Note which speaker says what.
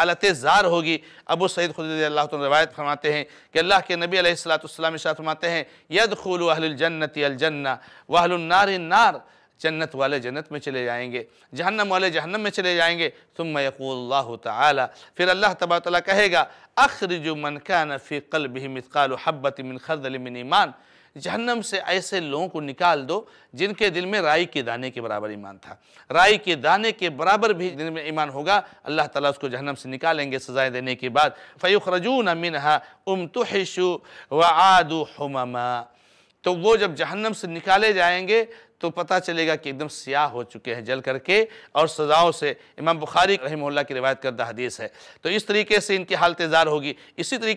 Speaker 1: حالت زار ہوگی ابو سعید اللہ تعالیٰ روایت فرماتے ہیں کہ اللہ کے نبی علیہ السلام اشارت فرماتے ہیں اہل ید خول وہلنتی النار النار جنت والے جنت میں چلے جائیں گے جہنم والے جہنم میں چلے جائیں گے ثم یقول اللہ تعالی پھر اللہ تعالیٰ کہے گا اخرج من کان فی قلبہ مثقال حبت من خردل من ایمان جہنم سے ایسے لوگوں کو نکال دو جن کے دل میں رائی کے دانے کے برابر ایمان تھا رائی کے دانے کے برابر بھی دل میں ایمان ہوگا اللہ تعالیٰ اس کو جہنم سے نکالیں گے سزائے دینے کے بعد فَيُخْرَجُونَ مِنْهَا اُمْتُحِشُ وَعَادُ حُمَمَا تو وہ جب جہنم سے نکالے جائیں گے تو پتا چلے گا کہ ایک دم سیاہ ہو چکے ہیں جل کر کے اور سزاؤں سے امام بخاری رحمہ اللہ کی روایت کردہ حدیث ہے تو اس طریقے سے ان کی حالت زار ہوگی اسی طریقے